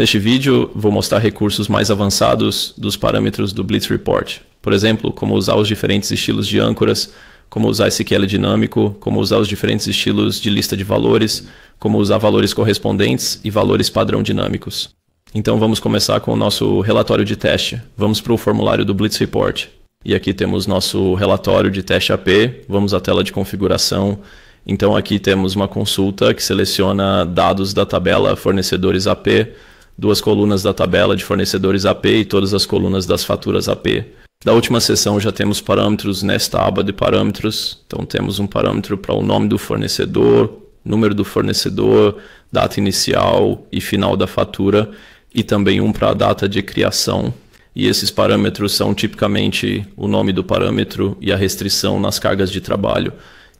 Neste vídeo, vou mostrar recursos mais avançados dos parâmetros do Blitz Report. Por exemplo, como usar os diferentes estilos de âncoras, como usar SQL dinâmico, como usar os diferentes estilos de lista de valores, como usar valores correspondentes e valores padrão dinâmicos. Então vamos começar com o nosso relatório de teste. Vamos para o formulário do Blitz Report. E aqui temos nosso relatório de teste AP, vamos à tela de configuração. Então aqui temos uma consulta que seleciona dados da tabela fornecedores AP, duas colunas da tabela de fornecedores AP e todas as colunas das faturas AP. Da última sessão já temos parâmetros nesta aba de parâmetros, então temos um parâmetro para o nome do fornecedor, número do fornecedor, data inicial e final da fatura e também um para a data de criação. E esses parâmetros são tipicamente o nome do parâmetro e a restrição nas cargas de trabalho.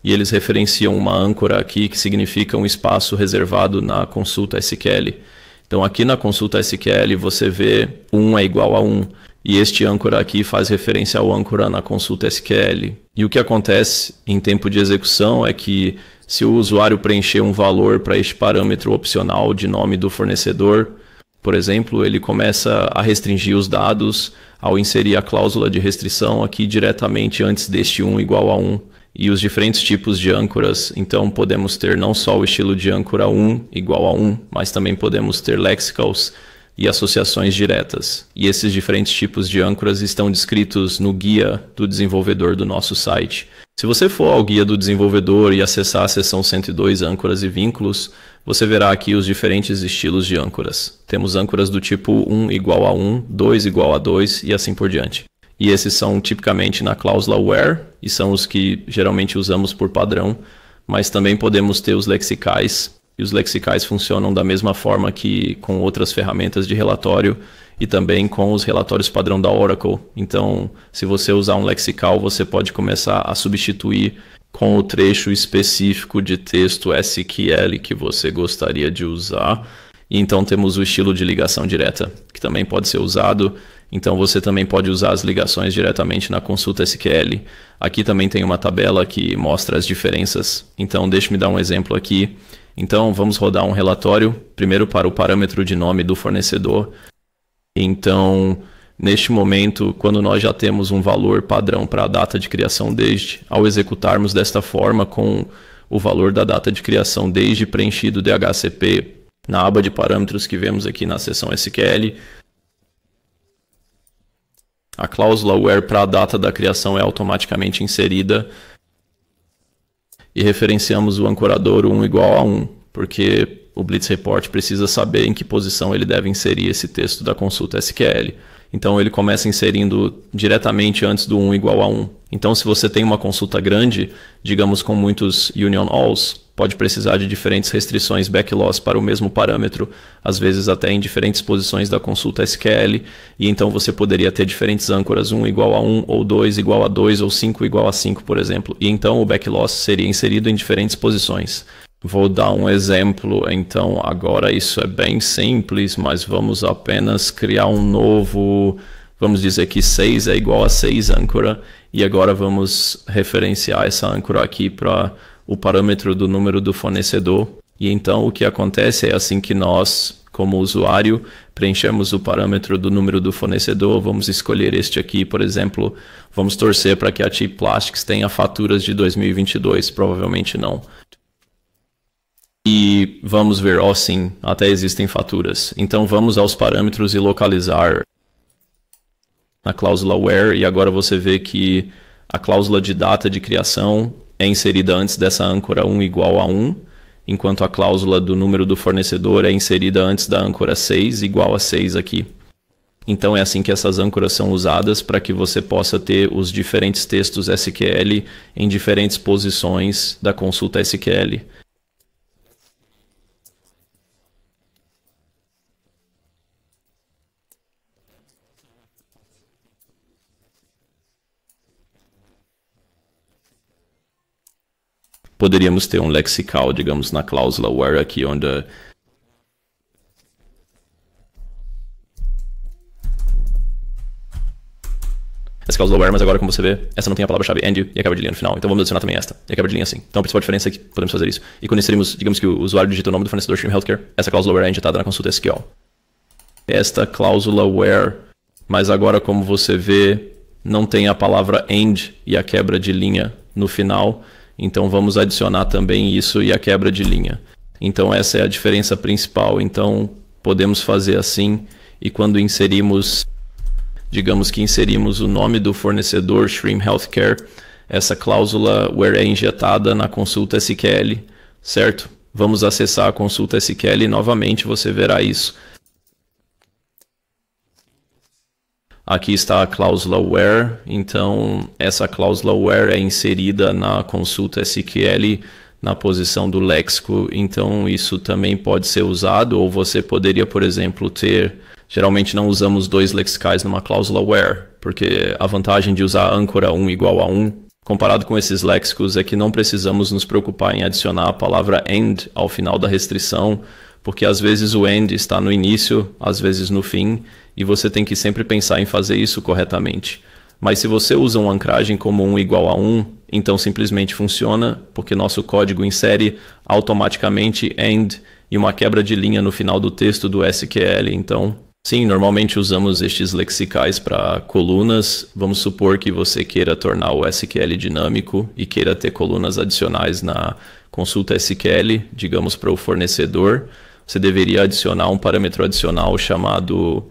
E eles referenciam uma âncora aqui que significa um espaço reservado na consulta SQL. Então aqui na consulta SQL você vê 1 é igual a 1. E este âncora aqui faz referência ao âncora na consulta SQL. E o que acontece em tempo de execução é que se o usuário preencher um valor para este parâmetro opcional de nome do fornecedor, por exemplo, ele começa a restringir os dados ao inserir a cláusula de restrição aqui diretamente antes deste 1 igual a 1 e os diferentes tipos de âncoras. Então, podemos ter não só o estilo de âncora 1 igual a 1, mas também podemos ter lexicals e associações diretas. E esses diferentes tipos de âncoras estão descritos no guia do desenvolvedor do nosso site. Se você for ao guia do desenvolvedor e acessar a seção 102 âncoras e vínculos, você verá aqui os diferentes estilos de âncoras. Temos âncoras do tipo 1 igual a 1, 2 igual a 2 e assim por diante e esses são tipicamente na cláusula where e são os que geralmente usamos por padrão, mas também podemos ter os lexicais e os lexicais funcionam da mesma forma que com outras ferramentas de relatório e também com os relatórios padrão da Oracle. Então, se você usar um lexical, você pode começar a substituir com o trecho específico de texto SQL que você gostaria de usar. Então temos o estilo de ligação direta, que também pode ser usado então você também pode usar as ligações diretamente na consulta SQL. Aqui também tem uma tabela que mostra as diferenças. Então deixe-me dar um exemplo aqui. Então vamos rodar um relatório, primeiro para o parâmetro de nome do fornecedor. Então, neste momento, quando nós já temos um valor padrão para a data de criação desde, ao executarmos desta forma com o valor da data de criação desde preenchido DHCP na aba de parâmetros que vemos aqui na seção SQL, a cláusula where para a data da criação é automaticamente inserida e referenciamos o ancorador 1 igual a 1, porque o Blitz Report precisa saber em que posição ele deve inserir esse texto da consulta SQL. Então ele começa inserindo diretamente antes do 1 igual a 1. Então se você tem uma consulta grande, digamos com muitos union alls, pode precisar de diferentes restrições backloss para o mesmo parâmetro, às vezes até em diferentes posições da consulta SQL, e então você poderia ter diferentes âncoras, 1 igual a 1, ou 2 igual a 2, ou 5 igual a 5, por exemplo, e então o backloss seria inserido em diferentes posições. Vou dar um exemplo, então agora isso é bem simples, mas vamos apenas criar um novo vamos dizer que 6 é igual a 6 âncora, e agora vamos referenciar essa âncora aqui para o parâmetro do número do fornecedor. E então o que acontece é assim que nós, como usuário, preenchemos o parâmetro do número do fornecedor, vamos escolher este aqui, por exemplo, vamos torcer para que a Cheap Plastics tenha faturas de 2022, provavelmente não. E vamos ver, ó oh, sim, até existem faturas. Então vamos aos parâmetros e localizar na cláusula where e agora você vê que a cláusula de data de criação é inserida antes dessa âncora 1 igual a 1, enquanto a cláusula do número do fornecedor é inserida antes da âncora 6 igual a 6 aqui. Então é assim que essas âncoras são usadas para que você possa ter os diferentes textos SQL em diferentes posições da consulta SQL. poderíamos ter um lexical, digamos, na cláusula where aqui, onde essa cláusula where, mas agora, como você vê, essa não tem a palavra-chave end e acaba de linha no final. Então vamos adicionar também esta e acaba de linha assim. Então a principal diferença é que podemos fazer isso. E quando inserimos, digamos que o usuário digita o nome do fornecedor Stream Healthcare, essa cláusula where é injetada na consulta SQL. Esta cláusula where, mas agora, como você vê, não tem a palavra end e a quebra de linha no final. Então vamos adicionar também isso e a quebra de linha. Então essa é a diferença principal. Então podemos fazer assim e quando inserimos, digamos que inserimos o nome do fornecedor Stream Healthcare, essa cláusula where é injetada na consulta SQL, certo? Vamos acessar a consulta SQL e novamente você verá isso. Aqui está a cláusula where, então essa cláusula where é inserida na consulta SQL na posição do léxico, então isso também pode ser usado, ou você poderia, por exemplo, ter. Geralmente não usamos dois lexicais numa cláusula where, porque a vantagem de usar âncora 1 igual a 1, comparado com esses léxicos, é que não precisamos nos preocupar em adicionar a palavra AND ao final da restrição porque às vezes o end está no início, às vezes no fim, e você tem que sempre pensar em fazer isso corretamente. Mas se você usa uma ancragem como 1 igual a um, então simplesmente funciona, porque nosso código insere automaticamente end e uma quebra de linha no final do texto do SQL. Então, sim, normalmente usamos estes lexicais para colunas. Vamos supor que você queira tornar o SQL dinâmico e queira ter colunas adicionais na consulta SQL, digamos para o fornecedor você deveria adicionar um parâmetro adicional chamado.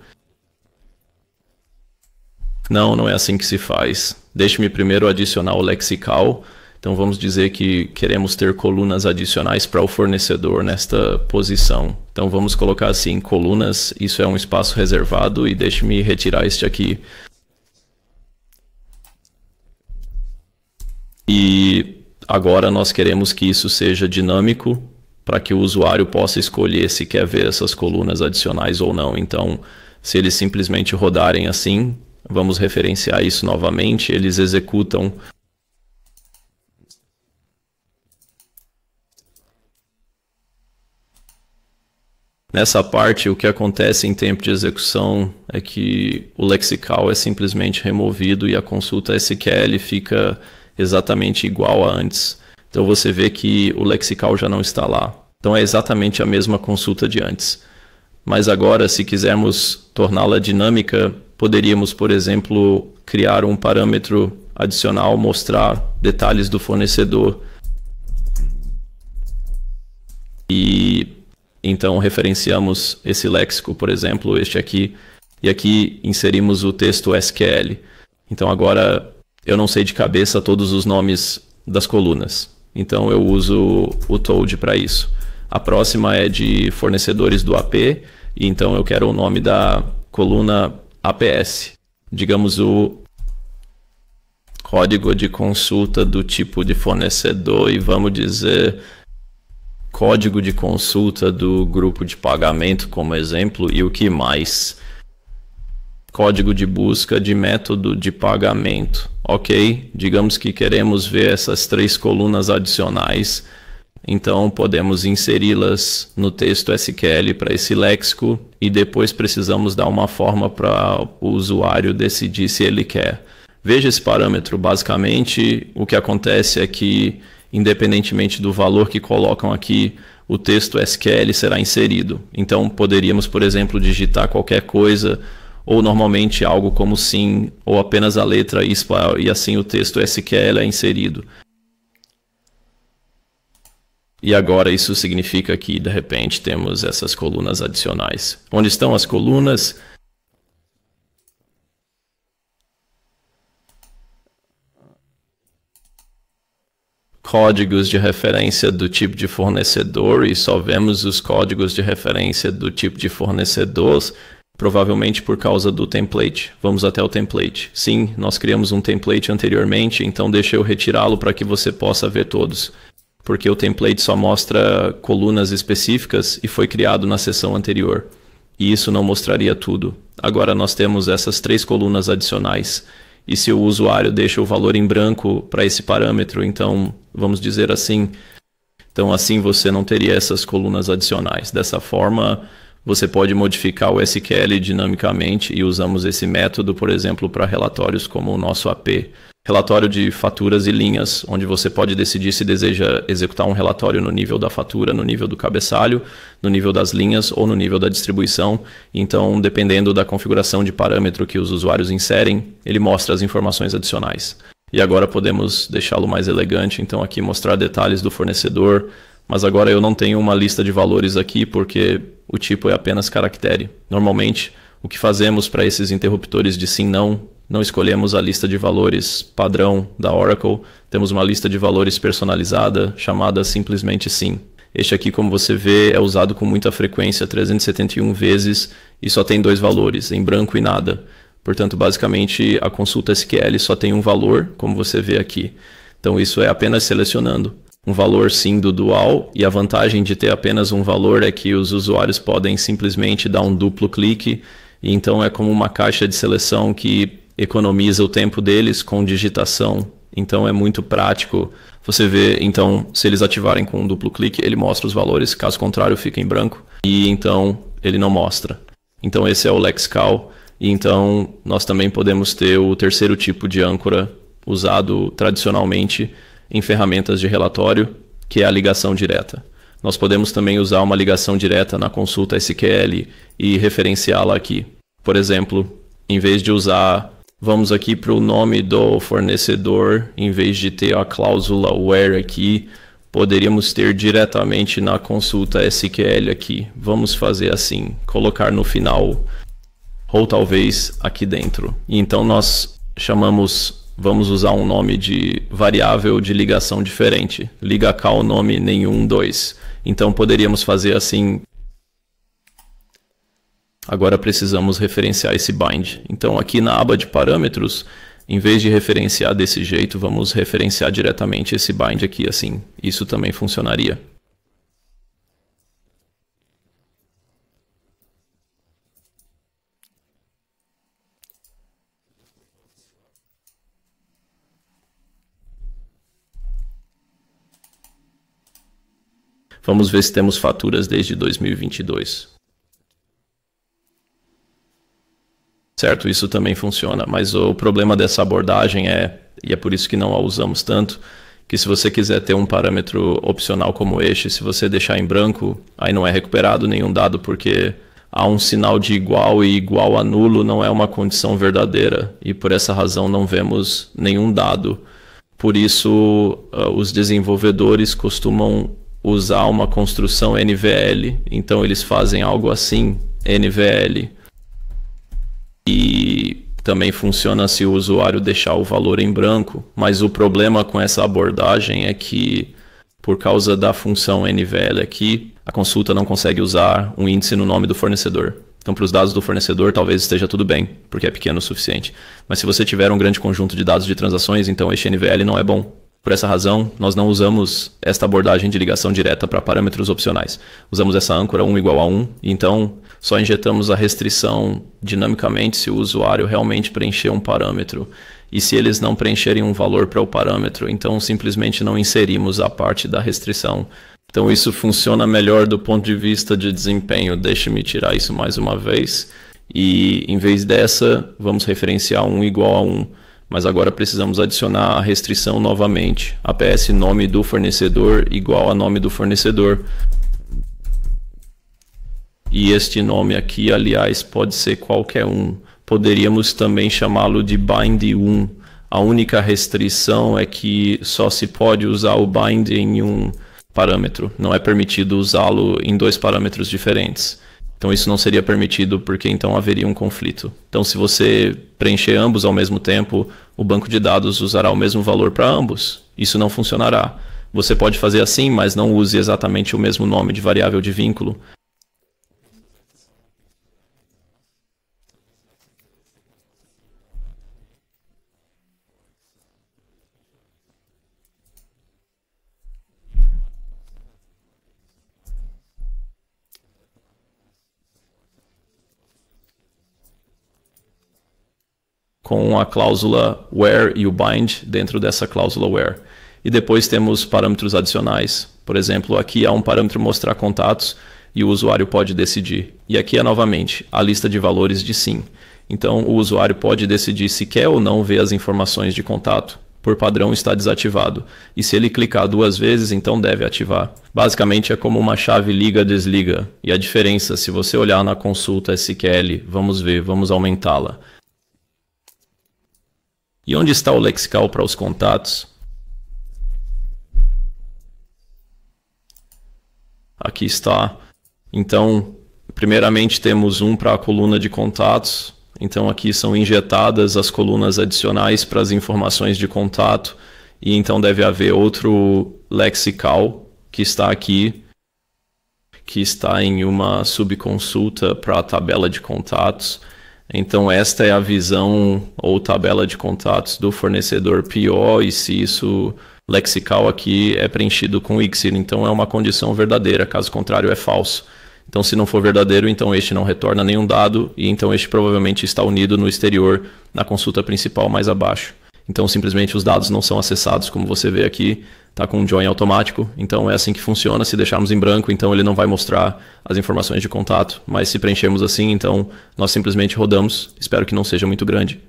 Não, não é assim que se faz. Deixe-me primeiro adicionar o lexical. Então vamos dizer que queremos ter colunas adicionais para o fornecedor nesta posição. Então vamos colocar assim colunas, isso é um espaço reservado e deixe-me retirar este aqui. E agora nós queremos que isso seja dinâmico, para que o usuário possa escolher se quer ver essas colunas adicionais ou não. Então, se eles simplesmente rodarem assim, vamos referenciar isso novamente, eles executam Nessa parte, o que acontece em tempo de execução é que o lexical é simplesmente removido e a consulta SQL fica exatamente igual a antes. Então você vê que o lexical já não está lá. Então é exatamente a mesma consulta de antes. Mas agora, se quisermos torná-la dinâmica, poderíamos, por exemplo, criar um parâmetro adicional, mostrar detalhes do fornecedor. E então referenciamos esse léxico, por exemplo, este aqui, e aqui inserimos o texto SQL. Então agora eu não sei de cabeça todos os nomes das colunas. Então eu uso o Toad para isso. A próxima é de fornecedores do AP, então eu quero o nome da coluna APS. Digamos o código de consulta do tipo de fornecedor e vamos dizer código de consulta do grupo de pagamento como exemplo e o que mais código de busca de método de pagamento. Ok, digamos que queremos ver essas três colunas adicionais, então podemos inseri-las no texto SQL para esse léxico e depois precisamos dar uma forma para o usuário decidir se ele quer. Veja esse parâmetro. Basicamente, o que acontece é que, independentemente do valor que colocam aqui, o texto SQL será inserido. Então, poderíamos, por exemplo, digitar qualquer coisa ou normalmente algo como sim, ou apenas a letra ispa, e assim o texto SQL é inserido. E agora isso significa que de repente temos essas colunas adicionais. Onde estão as colunas? Códigos de referência do tipo de fornecedor e só vemos os códigos de referência do tipo de fornecedores provavelmente por causa do template. Vamos até o template. Sim, nós criamos um template anteriormente, então deixa eu retirá-lo para que você possa ver todos. Porque o template só mostra colunas específicas e foi criado na sessão anterior. E isso não mostraria tudo. Agora nós temos essas três colunas adicionais. E se o usuário deixa o valor em branco para esse parâmetro, então vamos dizer assim. Então assim você não teria essas colunas adicionais. Dessa forma, você pode modificar o SQL dinamicamente e usamos esse método, por exemplo, para relatórios como o nosso AP, relatório de faturas e linhas, onde você pode decidir se deseja executar um relatório no nível da fatura, no nível do cabeçalho, no nível das linhas ou no nível da distribuição. Então, dependendo da configuração de parâmetro que os usuários inserem, ele mostra as informações adicionais. E agora podemos deixá-lo mais elegante, então aqui mostrar detalhes do fornecedor, mas agora eu não tenho uma lista de valores aqui porque o tipo é apenas caractere. Normalmente, o que fazemos para esses interruptores de sim-não, não escolhemos a lista de valores padrão da Oracle, temos uma lista de valores personalizada chamada simplesmente sim. Este aqui, como você vê, é usado com muita frequência, 371 vezes, e só tem dois valores, em branco e nada. Portanto, basicamente, a consulta SQL só tem um valor, como você vê aqui. Então, isso é apenas selecionando um valor sim do dual, e a vantagem de ter apenas um valor é que os usuários podem simplesmente dar um duplo clique, e então é como uma caixa de seleção que economiza o tempo deles com digitação. Então é muito prático. Você vê, então, se eles ativarem com um duplo clique, ele mostra os valores, caso contrário, fica em branco, e então ele não mostra. Então esse é o lexical E então nós também podemos ter o terceiro tipo de âncora usado tradicionalmente, em ferramentas de relatório, que é a ligação direta. Nós podemos também usar uma ligação direta na consulta SQL e referenciá-la aqui. Por exemplo, em vez de usar, vamos aqui para o nome do fornecedor, em vez de ter a cláusula where aqui, poderíamos ter diretamente na consulta SQL aqui. Vamos fazer assim, colocar no final ou talvez aqui dentro. Então nós chamamos vamos usar um nome de variável de ligação diferente. Liga cá o nome nenhum 2. Então poderíamos fazer assim. Agora precisamos referenciar esse bind. Então aqui na aba de parâmetros, em vez de referenciar desse jeito, vamos referenciar diretamente esse bind aqui assim. Isso também funcionaria. Vamos ver se temos faturas desde 2022. Certo, isso também funciona, mas o problema dessa abordagem é, e é por isso que não a usamos tanto, que se você quiser ter um parâmetro opcional como este, se você deixar em branco, aí não é recuperado nenhum dado porque há um sinal de igual e igual a nulo não é uma condição verdadeira e por essa razão não vemos nenhum dado. Por isso, ah, os desenvolvedores costumam usar uma construção NVL. Então eles fazem algo assim, NVL. E também funciona se o usuário deixar o valor em branco, mas o problema com essa abordagem é que por causa da função NVL aqui, a consulta não consegue usar um índice no nome do fornecedor. Então, para os dados do fornecedor, talvez esteja tudo bem, porque é pequeno o suficiente. Mas se você tiver um grande conjunto de dados de transações, então este NVL não é bom, por essa razão, nós não usamos esta abordagem de ligação direta para parâmetros opcionais. Usamos essa âncora 1 igual a 1, então só injetamos a restrição dinamicamente se o usuário realmente preencher um parâmetro. E se eles não preencherem um valor para o parâmetro, então simplesmente não inserimos a parte da restrição. Então isso funciona melhor do ponto de vista de desempenho. Deixe-me tirar isso mais uma vez. E em vez dessa, vamos referenciar 1 igual a 1 mas agora precisamos adicionar a restrição novamente, APS nome do fornecedor igual a nome do fornecedor. E este nome aqui, aliás, pode ser qualquer um. Poderíamos também chamá-lo de bind1. A única restrição é que só se pode usar o bind em um parâmetro, não é permitido usá-lo em dois parâmetros diferentes. Então isso não seria permitido porque então haveria um conflito. Então se você preencher ambos ao mesmo tempo, o banco de dados usará o mesmo valor para ambos. Isso não funcionará. Você pode fazer assim, mas não use exatamente o mesmo nome de variável de vínculo. com a cláusula where e o bind dentro dessa cláusula where. E depois temos parâmetros adicionais. Por exemplo, aqui há um parâmetro mostrar contatos e o usuário pode decidir. E aqui é novamente a lista de valores de sim. Então, o usuário pode decidir se quer ou não ver as informações de contato. Por padrão, está desativado. E se ele clicar duas vezes, então deve ativar. Basicamente, é como uma chave liga-desliga. E a diferença, se você olhar na consulta SQL, vamos ver, vamos aumentá-la e onde está o lexical para os contatos? Aqui está. Então, primeiramente temos um para a coluna de contatos. Então aqui são injetadas as colunas adicionais para as informações de contato e então deve haver outro lexical que está aqui, que está em uma subconsulta para a tabela de contatos. Então, esta é a visão ou tabela de contatos do fornecedor PO e se isso lexical aqui é preenchido com IXIR. Então, é uma condição verdadeira, caso contrário, é falso. Então, se não for verdadeiro, então este não retorna nenhum dado e então este provavelmente está unido no exterior na consulta principal mais abaixo. Então simplesmente os dados não são acessados, como você vê aqui, está com um join automático. Então é assim que funciona. Se deixarmos em branco, então ele não vai mostrar as informações de contato. Mas se preenchermos assim, então nós simplesmente rodamos. Espero que não seja muito grande.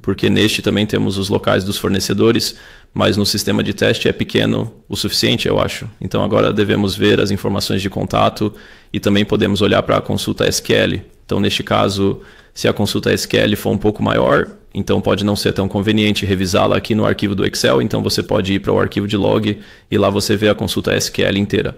Porque neste também temos os locais dos fornecedores, mas no sistema de teste é pequeno o suficiente, eu acho. Então agora devemos ver as informações de contato e também podemos olhar para a consulta SQL. Então neste caso se a consulta SQL for um pouco maior, então pode não ser tão conveniente revisá-la aqui no arquivo do Excel, então você pode ir para o arquivo de log e lá você vê a consulta SQL inteira.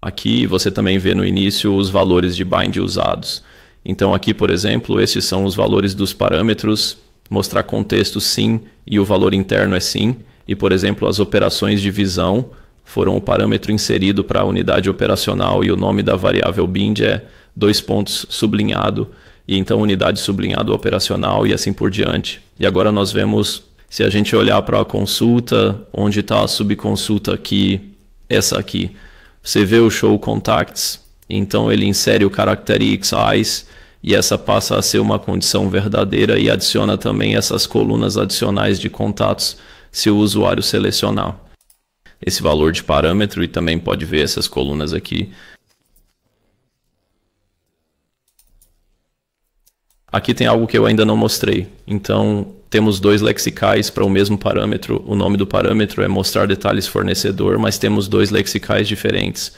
Aqui você também vê no início os valores de bind usados. Então aqui, por exemplo, esses são os valores dos parâmetros, mostrar contexto sim e o valor interno é sim, e por exemplo, as operações de visão foram o parâmetro inserido para a unidade operacional e o nome da variável bind é dois pontos sublinhado e então unidade sublinhado operacional e assim por diante. E agora nós vemos, se a gente olhar para a consulta, onde está a subconsulta aqui, essa aqui, você vê o show contacts, então ele insere o caractere XIs e essa passa a ser uma condição verdadeira e adiciona também essas colunas adicionais de contatos se o usuário selecionar esse valor de parâmetro e também pode ver essas colunas aqui Aqui tem algo que eu ainda não mostrei. Então, temos dois lexicais para o mesmo parâmetro. O nome do parâmetro é mostrar detalhes fornecedor, mas temos dois lexicais diferentes.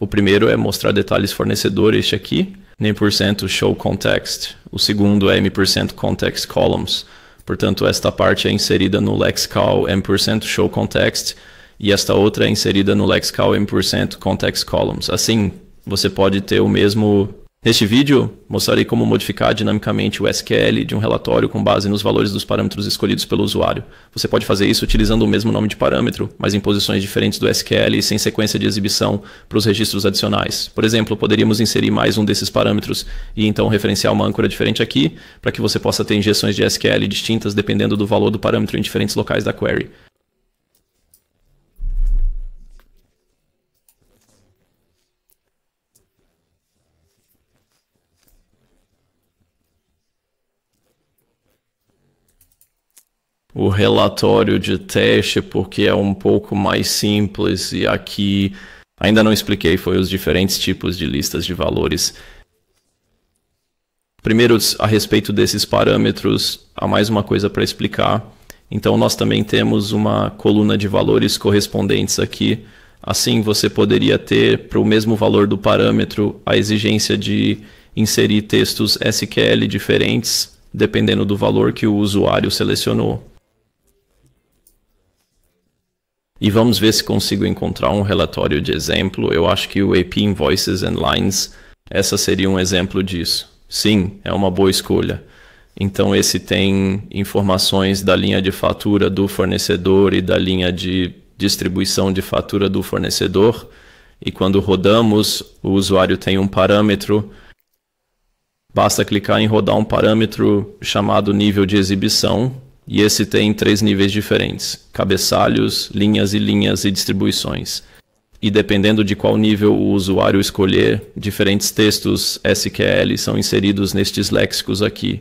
O primeiro é mostrar detalhes fornecedor, este aqui, name% show context. O segundo é m% context columns. Portanto, esta parte é inserida no lexical m% show context e esta outra é inserida no lexical m% context columns. Assim, você pode ter o mesmo Neste vídeo, mostrarei como modificar dinamicamente o SQL de um relatório com base nos valores dos parâmetros escolhidos pelo usuário. Você pode fazer isso utilizando o mesmo nome de parâmetro, mas em posições diferentes do SQL e sem sequência de exibição para os registros adicionais. Por exemplo, poderíamos inserir mais um desses parâmetros e então referenciar uma âncora diferente aqui, para que você possa ter injeções de SQL distintas dependendo do valor do parâmetro em diferentes locais da query. o relatório de teste, porque é um pouco mais simples e aqui ainda não expliquei, foi os diferentes tipos de listas de valores. Primeiro, a respeito desses parâmetros, há mais uma coisa para explicar. Então, nós também temos uma coluna de valores correspondentes aqui. Assim, você poderia ter, para o mesmo valor do parâmetro, a exigência de inserir textos SQL diferentes, dependendo do valor que o usuário selecionou. E vamos ver se consigo encontrar um relatório de exemplo. Eu acho que o AP Invoices and Lines, essa seria um exemplo disso. Sim, é uma boa escolha. Então esse tem informações da linha de fatura do fornecedor e da linha de distribuição de fatura do fornecedor. E quando rodamos, o usuário tem um parâmetro. Basta clicar em rodar um parâmetro chamado nível de exibição e esse tem três níveis diferentes: cabeçalhos, linhas e linhas e distribuições. E dependendo de qual nível o usuário escolher, diferentes textos SQL são inseridos nestes léxicos aqui.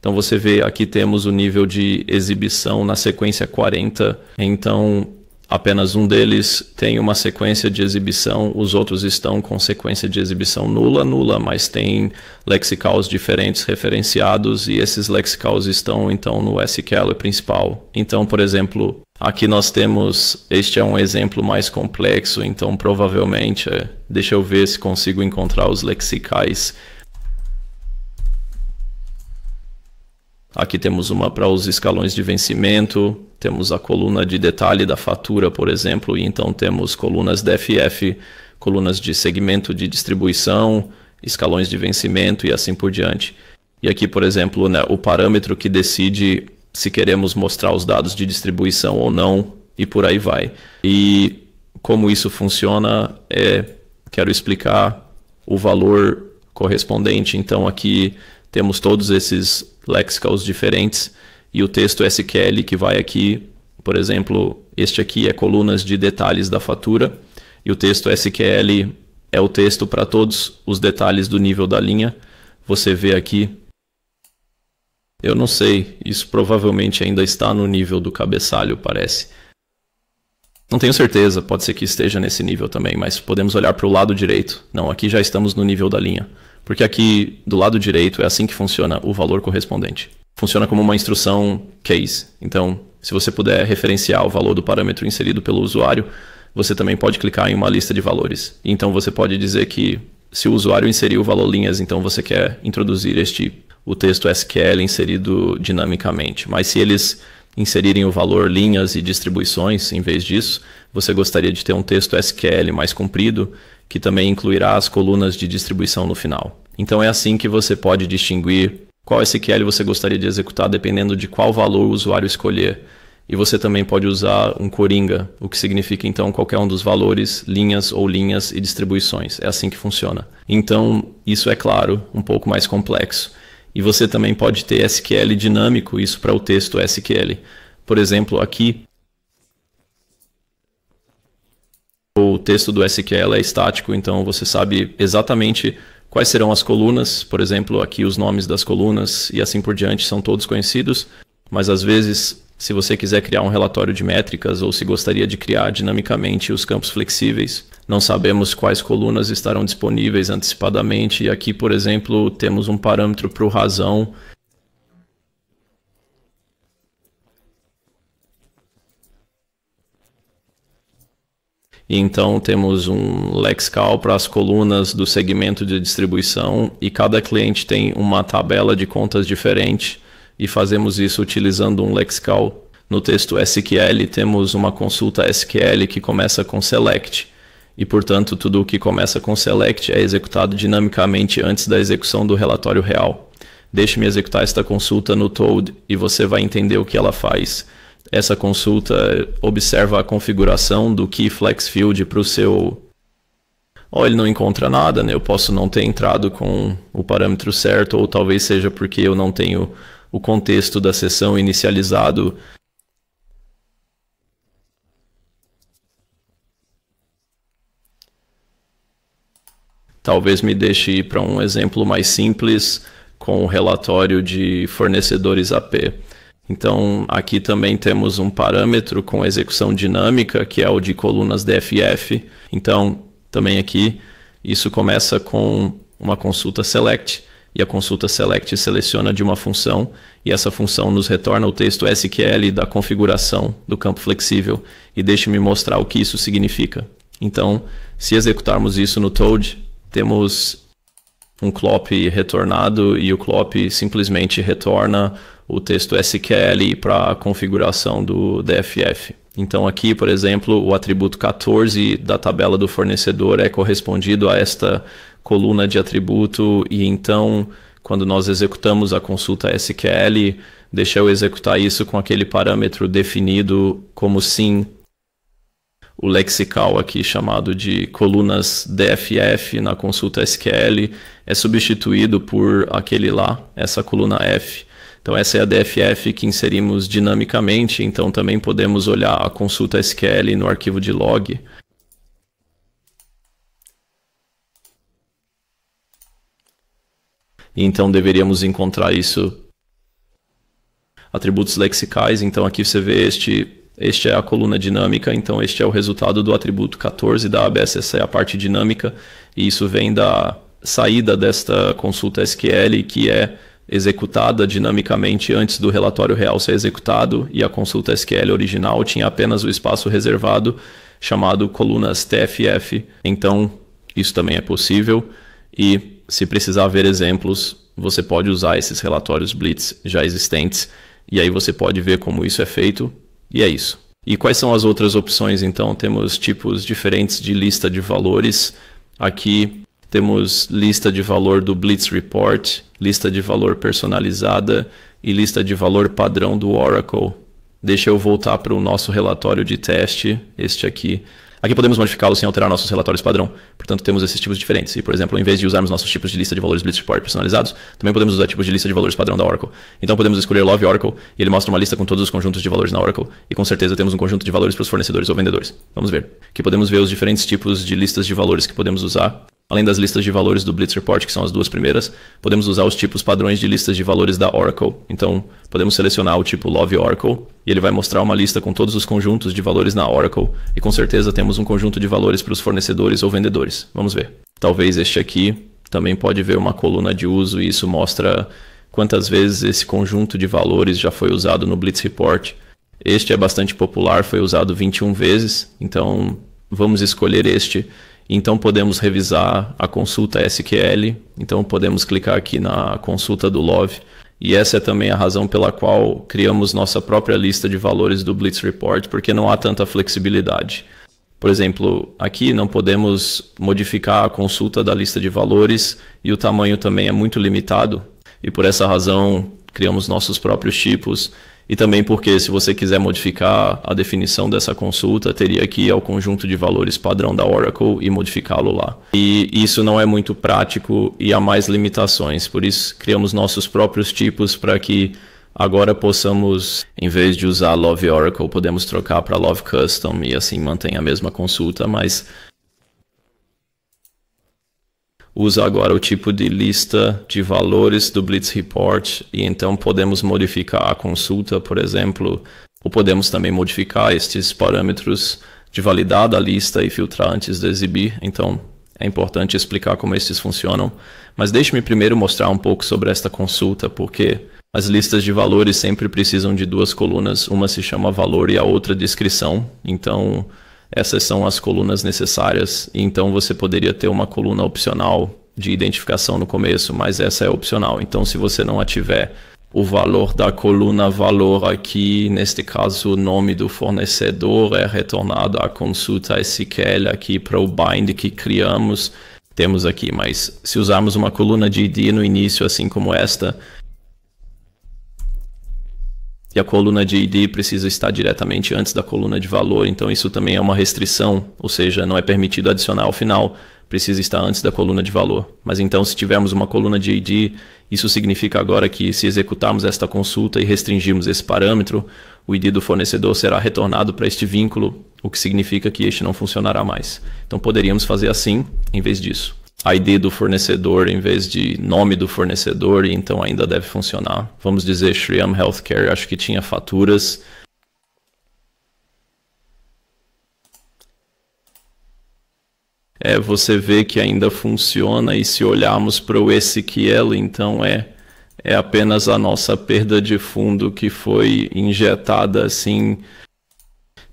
Então você vê aqui temos o nível de exibição na sequência 40. Então Apenas um deles tem uma sequência de exibição, os outros estão com sequência de exibição nula, nula, mas tem lexicals diferentes referenciados e esses lexicals estão então no SQL principal. Então, por exemplo, aqui nós temos, este é um exemplo mais complexo, então provavelmente, é, deixa eu ver se consigo encontrar os lexicais Aqui temos uma para os escalões de vencimento, temos a coluna de detalhe da fatura, por exemplo, e então temos colunas DFF, colunas de segmento de distribuição, escalões de vencimento e assim por diante. E aqui, por exemplo, né, o parâmetro que decide se queremos mostrar os dados de distribuição ou não e por aí vai. E como isso funciona, é, quero explicar o valor correspondente. Então aqui temos todos esses lexicals diferentes e o texto SQL que vai aqui, por exemplo, este aqui é colunas de detalhes da fatura e o texto SQL é o texto para todos os detalhes do nível da linha. Você vê aqui, eu não sei, isso provavelmente ainda está no nível do cabeçalho, parece. Não tenho certeza, pode ser que esteja nesse nível também, mas podemos olhar para o lado direito. Não, aqui já estamos no nível da linha. Porque aqui do lado direito é assim que funciona o valor correspondente. Funciona como uma instrução case. Então, se você puder referenciar o valor do parâmetro inserido pelo usuário, você também pode clicar em uma lista de valores. Então, você pode dizer que se o usuário inseriu o valor linhas, então você quer introduzir este o texto SQL inserido dinamicamente. Mas se eles inserirem o valor linhas e distribuições em vez disso, você gostaria de ter um texto SQL mais comprido que também incluirá as colunas de distribuição no final. Então é assim que você pode distinguir qual SQL você gostaria de executar dependendo de qual valor o usuário escolher. E você também pode usar um coringa, o que significa então qualquer um dos valores, linhas ou linhas e distribuições. É assim que funciona. Então, isso é claro, um pouco mais complexo. E você também pode ter SQL dinâmico, isso para o texto SQL. Por exemplo, aqui texto do SQL é estático, então você sabe exatamente quais serão as colunas, por exemplo, aqui os nomes das colunas e assim por diante são todos conhecidos, mas às vezes, se você quiser criar um relatório de métricas ou se gostaria de criar dinamicamente os campos flexíveis, não sabemos quais colunas estarão disponíveis antecipadamente. E aqui, por exemplo, temos um parâmetro para o razão Então temos um Lexcal para as colunas do segmento de distribuição e cada cliente tem uma tabela de contas diferente e fazemos isso utilizando um Lexcal. No texto SQL temos uma consulta SQL que começa com select e, portanto, tudo o que começa com select é executado dinamicamente antes da execução do relatório real. Deixe-me executar esta consulta no Toad e você vai entender o que ela faz essa consulta observa a configuração do key flex field para o seu. Ou ele não encontra nada, né? Eu posso não ter entrado com o parâmetro certo, ou talvez seja porque eu não tenho o contexto da sessão inicializado talvez me deixe ir para um exemplo mais simples com o relatório de fornecedores AP. Então, aqui também temos um parâmetro com execução dinâmica, que é o de colunas DFF. Então, também aqui, isso começa com uma consulta select, e a consulta select seleciona de uma função, e essa função nos retorna o texto SQL da configuração do campo flexível. E deixe-me mostrar o que isso significa. Então, se executarmos isso no Toad, temos um clop retornado e o clop simplesmente retorna o texto SQL para a configuração do DFF. Então aqui, por exemplo, o atributo 14 da tabela do fornecedor é correspondido a esta coluna de atributo e então quando nós executamos a consulta SQL, deixa eu executar isso com aquele parâmetro definido como sim o lexical aqui chamado de colunas DFF na consulta SQL é substituído por aquele lá, essa coluna F então essa é a DFF que inserimos dinamicamente, então também podemos olhar a consulta SQL no arquivo de log. Então deveríamos encontrar isso atributos lexicais, então aqui você vê este este é a coluna dinâmica, então este é o resultado do atributo 14 da ABS, essa é a parte dinâmica, e isso vem da saída desta consulta SQL, que é executada dinamicamente antes do relatório real ser executado e a consulta SQL original tinha apenas o espaço reservado chamado colunas TFF. Então, isso também é possível e se precisar ver exemplos, você pode usar esses relatórios blitz já existentes e aí você pode ver como isso é feito e é isso. E quais são as outras opções então? Temos tipos diferentes de lista de valores. Aqui temos lista de valor do Blitz Report, lista de valor personalizada e lista de valor padrão do Oracle. Deixa eu voltar para o nosso relatório de teste, este aqui. Aqui podemos modificá-lo sem alterar nossos relatórios padrão, portanto temos esses tipos diferentes. E, por exemplo, em vez de usarmos nossos tipos de lista de valores Blitz Report personalizados, também podemos usar tipos de lista de valores padrão da Oracle. Então podemos escolher Love Oracle e ele mostra uma lista com todos os conjuntos de valores na Oracle e com certeza temos um conjunto de valores para os fornecedores ou vendedores. Vamos ver. Aqui podemos ver os diferentes tipos de listas de valores que podemos usar. Além das listas de valores do Blitz Report, que são as duas primeiras, podemos usar os tipos padrões de listas de valores da Oracle. Então, podemos selecionar o tipo Love Oracle e ele vai mostrar uma lista com todos os conjuntos de valores na Oracle e com certeza temos um conjunto de valores para os fornecedores ou vendedores. Vamos ver. Talvez este aqui também pode ver uma coluna de uso e isso mostra quantas vezes esse conjunto de valores já foi usado no Blitz Report. Este é bastante popular, foi usado 21 vezes, então vamos escolher este então podemos revisar a consulta SQL, então podemos clicar aqui na consulta do Love. E essa é também a razão pela qual criamos nossa própria lista de valores do Blitz Report, porque não há tanta flexibilidade. Por exemplo, aqui não podemos modificar a consulta da lista de valores e o tamanho também é muito limitado. E por essa razão criamos nossos próprios tipos e também porque, se você quiser modificar a definição dessa consulta, teria que ir ao conjunto de valores padrão da Oracle e modificá-lo lá. E isso não é muito prático e há mais limitações, por isso criamos nossos próprios tipos para que agora possamos, em vez de usar Love Oracle, podemos trocar para Love Custom e assim mantém a mesma consulta, mas usa agora o tipo de lista de valores do Blitz Report e então podemos modificar a consulta, por exemplo, ou podemos também modificar estes parâmetros de validar da lista e filtrar antes de exibir. Então, é importante explicar como estes funcionam, mas deixe-me primeiro mostrar um pouco sobre esta consulta, porque as listas de valores sempre precisam de duas colunas, uma se chama valor e a outra descrição. Então, essas são as colunas necessárias. Então você poderia ter uma coluna opcional de identificação no começo, mas essa é opcional. Então se você não a tiver, o valor da coluna valor aqui, neste caso o nome do fornecedor é retornado à consulta SQL aqui para o bind que criamos, temos aqui, mas se usarmos uma coluna de ID no início, assim como esta, e a coluna de ID precisa estar diretamente antes da coluna de valor, então isso também é uma restrição, ou seja, não é permitido adicionar ao final, precisa estar antes da coluna de valor. Mas então, se tivermos uma coluna de ID, isso significa agora que se executarmos esta consulta e restringirmos esse parâmetro, o ID do fornecedor será retornado para este vínculo, o que significa que este não funcionará mais. Então, poderíamos fazer assim em vez disso. ID do fornecedor em vez de nome do fornecedor, e então ainda deve funcionar. Vamos dizer Shriam Healthcare, acho que tinha faturas. É, você vê que ainda funciona e se olharmos para o SQL, então é é apenas a nossa perda de fundo que foi injetada assim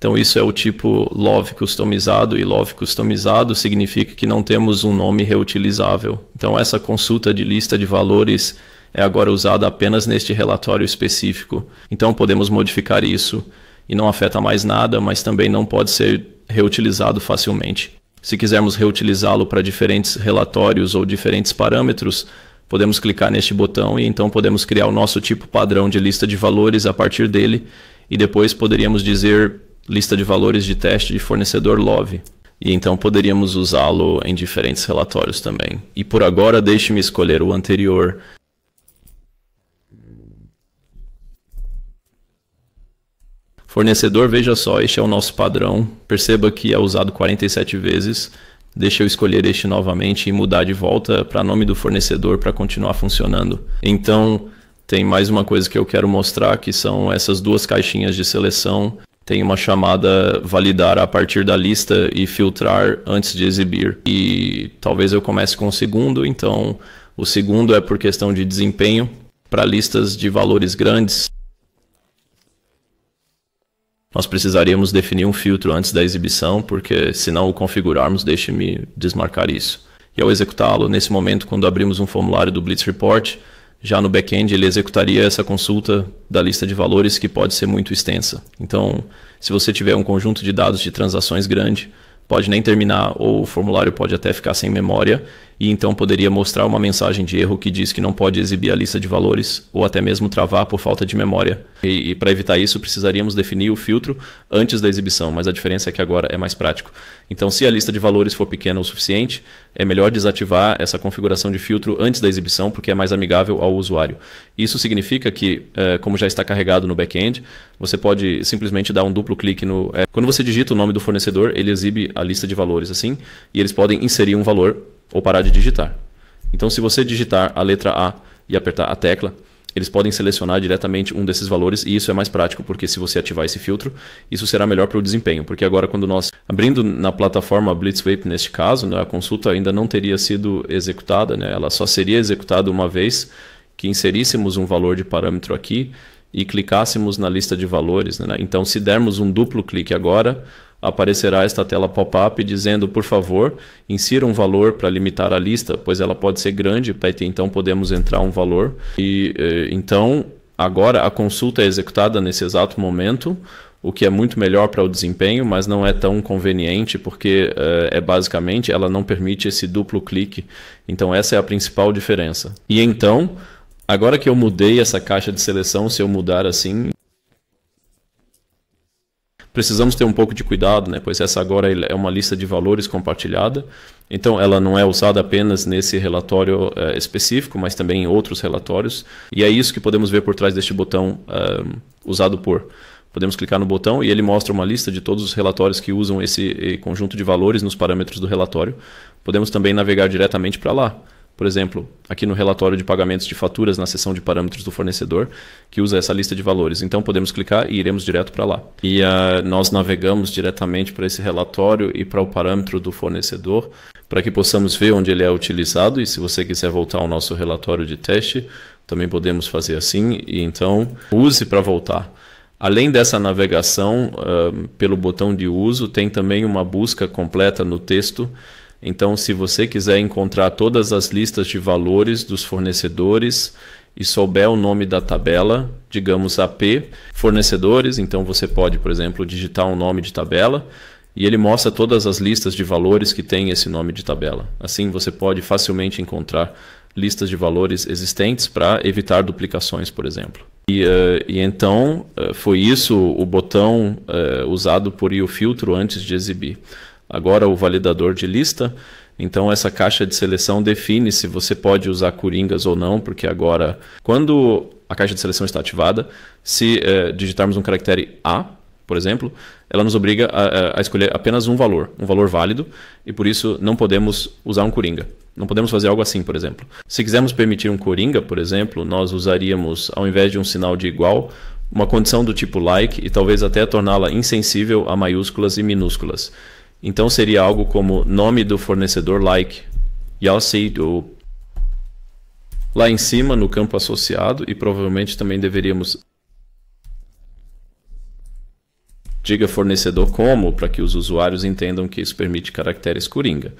então isso é o tipo love customizado e love customizado significa que não temos um nome reutilizável. Então essa consulta de lista de valores é agora usada apenas neste relatório específico. Então podemos modificar isso e não afeta mais nada, mas também não pode ser reutilizado facilmente. Se quisermos reutilizá-lo para diferentes relatórios ou diferentes parâmetros, podemos clicar neste botão e então podemos criar o nosso tipo padrão de lista de valores a partir dele e depois poderíamos dizer lista de valores de teste de fornecedor Love. E então poderíamos usá-lo em diferentes relatórios também. E por agora, deixe-me escolher o anterior. Fornecedor, veja só, este é o nosso padrão. Perceba que é usado 47 vezes. Deixa eu escolher este novamente e mudar de volta para nome do fornecedor para continuar funcionando. Então, tem mais uma coisa que eu quero mostrar, que são essas duas caixinhas de seleção tem uma chamada validar a partir da lista e filtrar antes de exibir. E talvez eu comece com o segundo, então o segundo é por questão de desempenho para listas de valores grandes. Nós precisaríamos definir um filtro antes da exibição, porque se não o configurarmos, deixe-me desmarcar isso. E ao executá-lo, nesse momento, quando abrimos um formulário do Blitz Report, já no back-end ele executaria essa consulta da lista de valores que pode ser muito extensa. Então, se você tiver um conjunto de dados de transações grande, pode nem terminar ou o formulário pode até ficar sem memória e então poderia mostrar uma mensagem de erro que diz que não pode exibir a lista de valores ou até mesmo travar por falta de memória. E, e para evitar isso, precisaríamos definir o filtro antes da exibição, mas a diferença é que agora é mais prático. Então, se a lista de valores for pequena o suficiente, é melhor desativar essa configuração de filtro antes da exibição, porque é mais amigável ao usuário. Isso significa que, eh, como já está carregado no back-end, você pode simplesmente dar um duplo clique no. Quando você digita o nome do fornecedor, ele exibe a lista de valores assim, e eles podem inserir um valor ou parar de digitar. Então, se você digitar a letra A e apertar a tecla, eles podem selecionar diretamente um desses valores e isso é mais prático, porque se você ativar esse filtro, isso será melhor para o desempenho. Porque agora, quando nós abrindo na plataforma Blitzwave, neste caso, né, a consulta ainda não teria sido executada, né, ela só seria executada uma vez que inseríssemos um valor de parâmetro aqui e clicássemos na lista de valores. Né? Então, se dermos um duplo clique agora, aparecerá esta tela pop-up dizendo, por favor, insira um valor para limitar a lista, pois ela pode ser grande, para então podemos entrar um valor. E eh, então, agora a consulta é executada nesse exato momento, o que é muito melhor para o desempenho, mas não é tão conveniente porque eh, é basicamente ela não permite esse duplo clique. Então essa é a principal diferença. E então, agora que eu mudei essa caixa de seleção, se eu mudar assim, precisamos ter um pouco de cuidado, né? pois essa agora é uma lista de valores compartilhada, então ela não é usada apenas nesse relatório eh, específico, mas também em outros relatórios, e é isso que podemos ver por trás deste botão eh, usado por. Podemos clicar no botão e ele mostra uma lista de todos os relatórios que usam esse eh, conjunto de valores nos parâmetros do relatório. Podemos também navegar diretamente para lá por exemplo, aqui no relatório de pagamentos de faturas, na seção de parâmetros do fornecedor, que usa essa lista de valores. Então podemos clicar e iremos direto para lá. E uh, nós navegamos diretamente para esse relatório e para o parâmetro do fornecedor, para que possamos ver onde ele é utilizado. E se você quiser voltar ao nosso relatório de teste, também podemos fazer assim. E então use para voltar. Além dessa navegação uh, pelo botão de uso, tem também uma busca completa no texto então, se você quiser encontrar todas as listas de valores dos fornecedores e souber o nome da tabela, digamos AP, fornecedores, então você pode, por exemplo, digitar um nome de tabela e ele mostra todas as listas de valores que tem esse nome de tabela. Assim, você pode facilmente encontrar listas de valores existentes para evitar duplicações, por exemplo. E, uh, e então uh, foi isso o botão uh, usado por o filtro antes de exibir agora o validador de lista. Então essa caixa de seleção define se você pode usar coringas ou não, porque agora, quando a caixa de seleção está ativada, se é, digitarmos um caractere A, por exemplo, ela nos obriga a, eh, a, escolher apenas um valor, um valor válido, e por isso não podemos usar um coringa. Não podemos fazer algo assim, por exemplo. Se quisermos permitir um coringa, por exemplo, nós usaríamos, ao invés de um sinal de igual, uma condição do tipo like e talvez até torná-la insensível a maiúsculas e minúsculas. Então seria algo como nome do fornecedor like Yalsito lá em cima no campo associado e provavelmente também deveríamos diga fornecedor como para que os usuários entendam que isso permite caracteres coringa.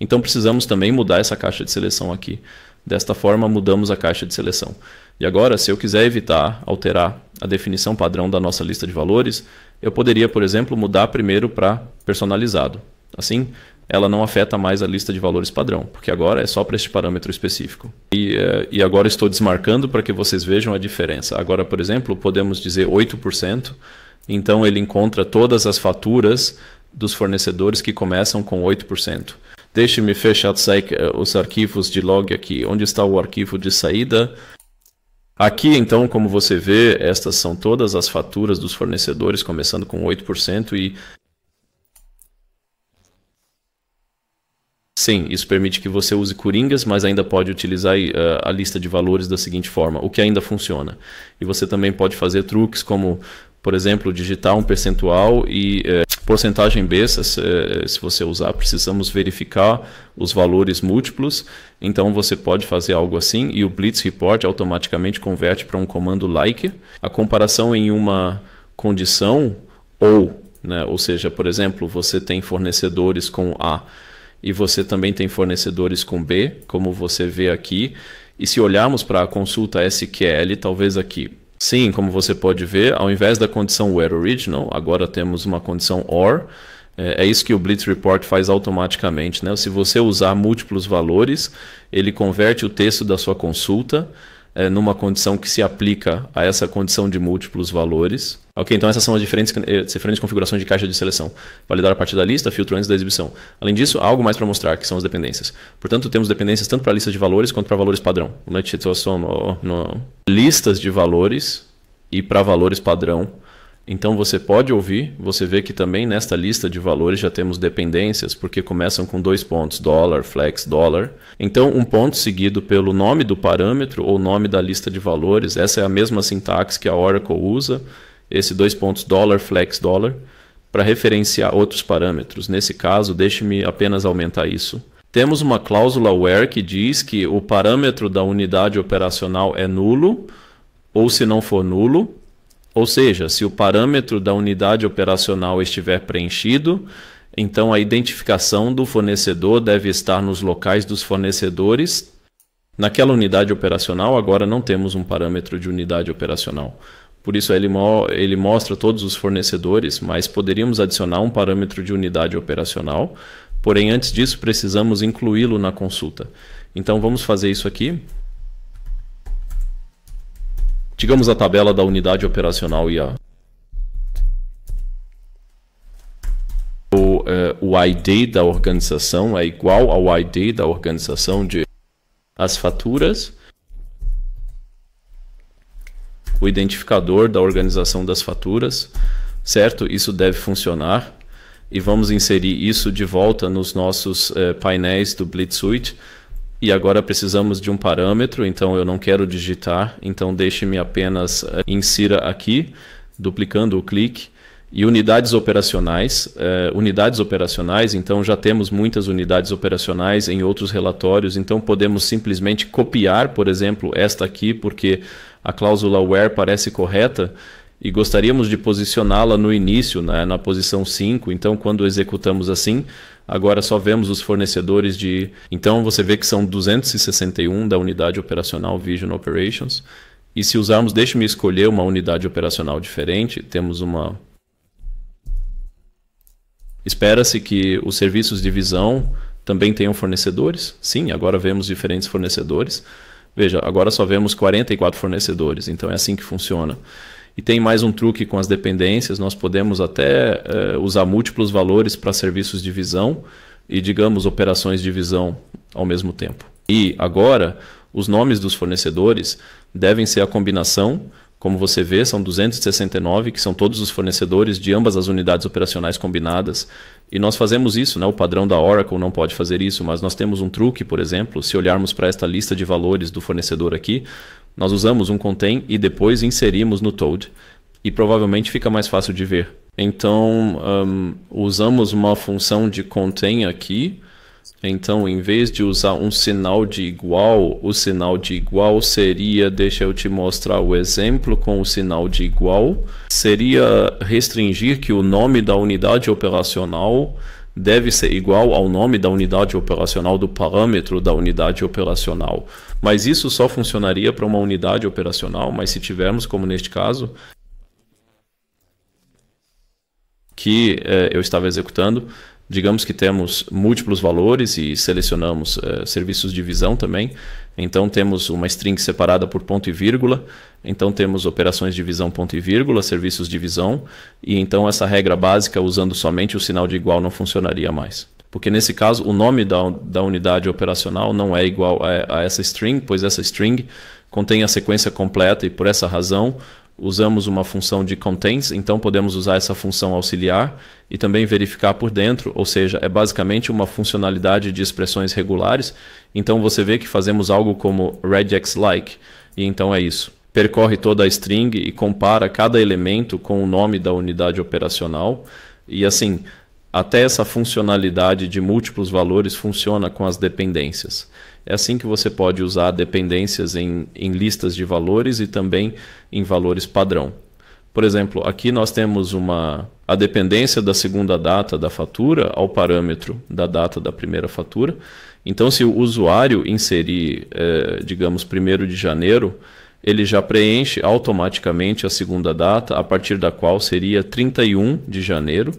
Então precisamos também mudar essa caixa de seleção aqui. Desta forma mudamos a caixa de seleção. E agora se eu quiser evitar alterar a definição padrão da nossa lista de valores, eu poderia, por exemplo, mudar primeiro para personalizado. Assim, ela não afeta mais a lista de valores padrão, porque agora é só para este parâmetro específico. E, eh, e agora estou desmarcando para que vocês vejam a diferença. Agora, por exemplo, podemos dizer 8%, então ele encontra todas as faturas dos fornecedores que começam com 8%. Deixe-me fechar eh, os arquivos de log aqui. Onde está o arquivo de saída? Aqui, então, como você vê, estas são todas as faturas dos fornecedores, começando com 8% e. Sim, isso permite que você use coringas, mas ainda pode utilizar eh, a lista de valores da seguinte forma, o que ainda funciona. E você também pode fazer truques como por exemplo, digitar um percentual e é, porcentagem b se, eh, se, você usar, precisamos verificar os valores múltiplos. Então você pode fazer algo assim e o Blitz Report automaticamente converte para um comando like. A comparação em uma condição ou, né, ou seja, por exemplo, você tem fornecedores com A e você também tem fornecedores com B, como você vê aqui. E se olharmos para a consulta SQL, talvez aqui Sim, como você pode ver, ao invés da condição where original, agora temos uma condição or. É, é, isso que o Blitz Report faz automaticamente. Né? Se você usar múltiplos valores, ele converte o texto da sua consulta é, numa condição que se aplica a essa condição de múltiplos valores. Ok, então essas são as diferentes, eh, diferentes configurações de caixa de seleção. Validar a partir da lista, filtro antes da exibição. Além disso, há algo mais para mostrar, que são as dependências. Portanto, temos dependências tanto para listas de valores quanto para valores padrão. Uma situação no, no listas de valores e para valores padrão então você pode ouvir, você vê que também nesta lista de valores já temos dependências, porque começam com dois pontos, dólar, flex, dólar. Então um ponto seguido pelo nome do parâmetro ou nome da lista de valores, essa é a mesma sintaxe que a Oracle usa, esse dois pontos, dólar, flex, dólar, para referenciar outros parâmetros. Nesse caso, deixe-me apenas aumentar isso. Temos uma cláusula where que diz que o parâmetro da unidade operacional é nulo, ou se não for nulo, ou seja, se o parâmetro da unidade operacional estiver preenchido, então a identificação do fornecedor deve estar nos locais dos fornecedores. Naquela unidade operacional, agora não temos um parâmetro de unidade operacional. Por isso ele, mo ele mostra todos os fornecedores, mas poderíamos adicionar um parâmetro de unidade operacional. Porém, antes disso, precisamos incluí-lo na consulta. Então vamos fazer isso aqui digamos, a tabela da unidade operacional e o eh, ID da organização é igual ao ID da organização de as faturas, o identificador da organização das faturas, certo? Isso deve funcionar e vamos inserir isso de volta nos nossos eh, painéis do Blitz e agora precisamos de um parâmetro, então eu não quero digitar, então deixe-me apenas eh, insira aqui, duplicando o clique. E unidades operacionais, eh, unidades operacionais, então já temos muitas unidades operacionais em outros relatórios, então podemos simplesmente copiar, por exemplo, esta aqui, porque a cláusula where parece correta e gostaríamos de posicioná-la no início, né, na posição 5, então quando executamos assim, agora só vemos os fornecedores de. Então você vê que são 261 da unidade operacional Vision Operations. E se usarmos, deixe-me escolher uma unidade operacional diferente, temos uma. Espera-se que os serviços de visão também tenham fornecedores. Sim, agora vemos diferentes fornecedores. Veja, agora só vemos 44 fornecedores, então é assim que funciona. E tem mais um truque com as dependências, nós podemos até é, usar múltiplos valores para serviços de visão e, digamos, operações de visão ao mesmo tempo. E agora, os nomes dos fornecedores devem ser a combinação, como você vê, são 269, que são todos os fornecedores de ambas as unidades operacionais combinadas. E nós fazemos isso, né? o padrão da Oracle não pode fazer isso, mas nós temos um truque, por exemplo, se olharmos para esta lista de valores do fornecedor aqui, nós usamos um contain e depois inserimos no Toad e provavelmente fica mais fácil de ver. Então, um, usamos uma função de contain aqui. Então, em vez de usar um sinal de igual, o sinal de igual seria, deixa eu te mostrar o exemplo com o sinal de igual, seria restringir que o nome da unidade operacional deve ser igual ao nome da unidade operacional do parâmetro da unidade operacional. Mas isso só funcionaria para uma unidade operacional, mas se tivermos, como neste caso, que é, eu estava executando, digamos que temos múltiplos valores e selecionamos é, serviços de visão também. Então temos uma string separada por ponto e vírgula. Então temos operações de visão ponto e vírgula, serviços de visão. E então essa regra básica usando somente o sinal de igual não funcionaria mais porque nesse caso o nome da, da unidade operacional não é igual a, a essa string, pois essa string contém a sequência completa e por essa razão usamos uma função de contains, então podemos usar essa função auxiliar e também verificar por dentro, ou seja, é basicamente uma funcionalidade de expressões regulares. Então você vê que fazemos algo como regex like, e então é isso. Percorre toda a string e compara cada elemento com o nome da unidade operacional e assim até essa funcionalidade de múltiplos valores funciona com as dependências. É assim que você pode usar dependências em, em listas de valores e também em valores padrão. Por exemplo, aqui nós temos uma a dependência da segunda data da fatura ao parâmetro da data da primeira fatura. Então, se o usuário inserir, eh, digamos, 1 de janeiro, ele já preenche automaticamente a segunda data, a partir da qual seria 31 de janeiro,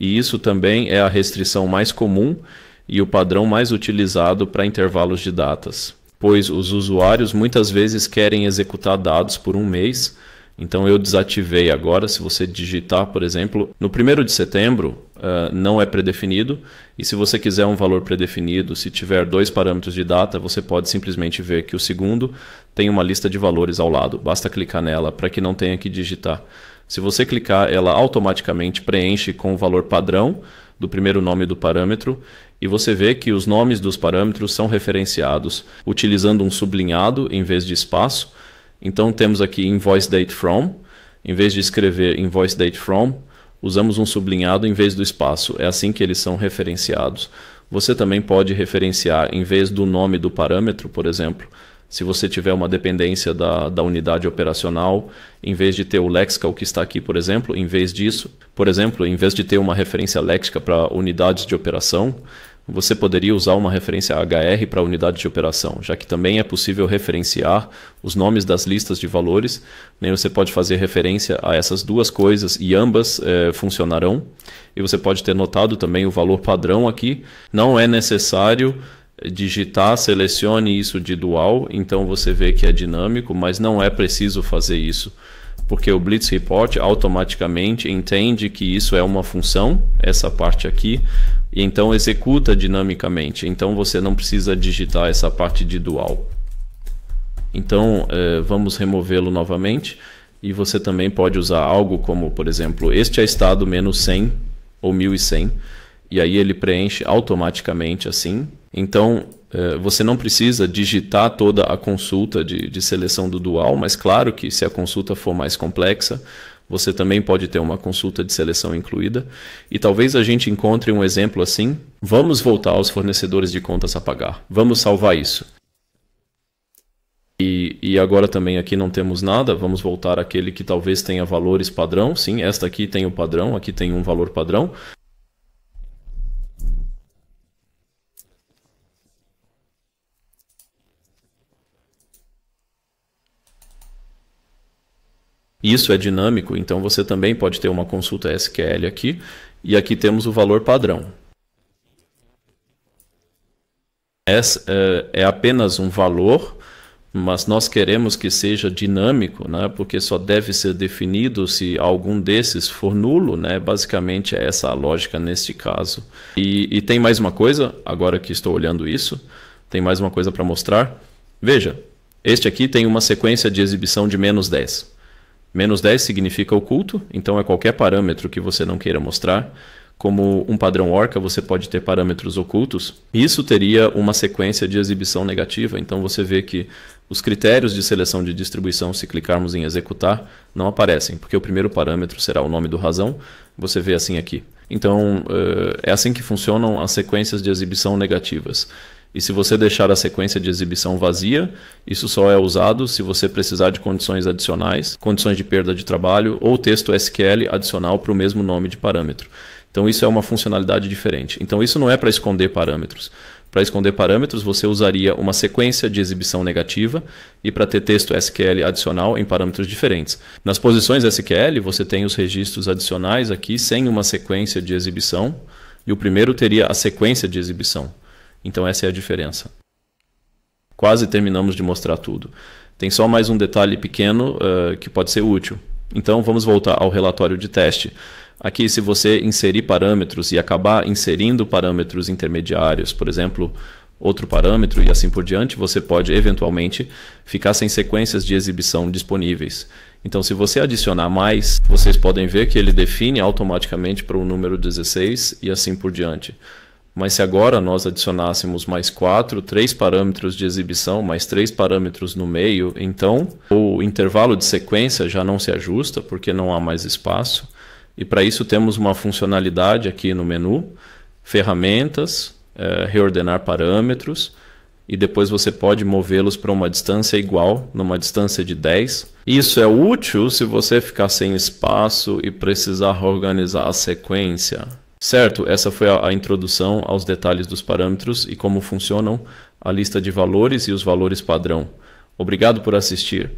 e isso também é a restrição mais comum e o padrão mais utilizado para intervalos de datas, pois os usuários muitas vezes querem executar dados por um mês. Então eu desativei agora. Se você digitar, por exemplo, no primeiro de setembro, uh, não é predefinido. E se você quiser um valor predefinido, se tiver dois parâmetros de data, você pode simplesmente ver que o segundo tem uma lista de valores ao lado. Basta clicar nela para que não tenha que digitar. Se você clicar, ela automaticamente preenche com o valor padrão do primeiro nome do parâmetro e você vê que os nomes dos parâmetros são referenciados utilizando um sublinhado em vez de espaço. Então temos aqui invoice date from, em vez de escrever invoice date from, usamos um sublinhado em vez do espaço. É assim que eles são referenciados. Você também pode referenciar em vez do nome do parâmetro, por exemplo, se você tiver uma dependência da, da unidade operacional, em vez de ter o lexical que está aqui, por exemplo, em vez disso, por exemplo, em vez de ter uma referência léxica para unidades de operação, você poderia usar uma referência HR para unidade de operação, já que também é possível referenciar os nomes das listas de valores. Né? Você pode fazer referência a essas duas coisas e ambas é, funcionarão. E você pode ter notado também o valor padrão aqui. Não é necessário digitar, selecione isso de dual, então você vê que é dinâmico, mas não é preciso fazer isso, porque o Blitz Report automaticamente entende que isso é uma função, essa parte aqui, e então executa dinamicamente, então você não precisa digitar essa parte de dual. Então eh, vamos removê-lo novamente e você também pode usar algo como, por exemplo, este é estado menos 100 ou 1100 e aí ele preenche automaticamente assim então, eh, você não precisa digitar toda a consulta de, de seleção do dual, mas claro que se a consulta for mais complexa, você também pode ter uma consulta de seleção incluída. E talvez a gente encontre um exemplo assim. Vamos voltar aos fornecedores de contas a pagar. Vamos salvar isso. E, e, agora também aqui não temos nada, vamos voltar àquele que talvez tenha valores padrão. Sim, esta aqui tem o padrão, aqui tem um valor padrão. Isso é dinâmico, então você também pode ter uma consulta SQL aqui, e aqui temos o valor padrão. Essa é, é apenas um valor, mas nós queremos que seja dinâmico, né? porque só deve ser definido se algum desses for nulo, né? basicamente é essa a lógica neste caso. E, e tem mais uma coisa, agora que estou olhando isso, tem mais uma coisa para mostrar. Veja, este aqui tem uma sequência de exibição de menos 10. Menos 10 significa oculto, então é qualquer parâmetro que você não queira mostrar. Como um padrão orca, você pode ter parâmetros ocultos. Isso teria uma sequência de exibição negativa, então você vê que os critérios de seleção de distribuição, se clicarmos em executar, não aparecem, porque o primeiro parâmetro será o nome do razão, você vê assim aqui. Então, eh, é assim que funcionam as sequências de exibição negativas. E se você deixar a sequência de exibição vazia, isso só é usado se você precisar de condições adicionais, condições de perda de trabalho ou texto SQL adicional para o mesmo nome de parâmetro. Então isso é uma funcionalidade diferente. Então isso não é para esconder parâmetros. Para esconder parâmetros, você usaria uma sequência de exibição negativa e para ter texto SQL adicional em parâmetros diferentes. Nas posições SQL, você tem os registros adicionais aqui sem uma sequência de exibição e o primeiro teria a sequência de exibição. Então essa é a diferença. Quase terminamos de mostrar tudo. Tem só mais um detalhe pequeno uh, que pode ser útil. Então vamos voltar ao relatório de teste. Aqui, se você inserir parâmetros e acabar inserindo parâmetros intermediários, por exemplo, outro parâmetro e assim por diante, você pode eventualmente ficar sem sequências de exibição disponíveis. Então, se você adicionar mais, vocês podem ver que ele define automaticamente para o número 16 e assim por diante. Mas se agora nós adicionássemos mais quatro, três parâmetros de exibição, mais três parâmetros no meio, então o intervalo de sequência já não se ajusta porque não há mais espaço. E para isso temos uma funcionalidade aqui no menu, ferramentas, é, reordenar parâmetros, e depois você pode movê-los para uma distância igual, numa distância de 10. Isso é útil se você ficar sem espaço e precisar organizar a sequência. Certo, essa foi a, a introdução aos detalhes dos parâmetros e como funcionam a lista de valores e os valores padrão. Obrigado por assistir.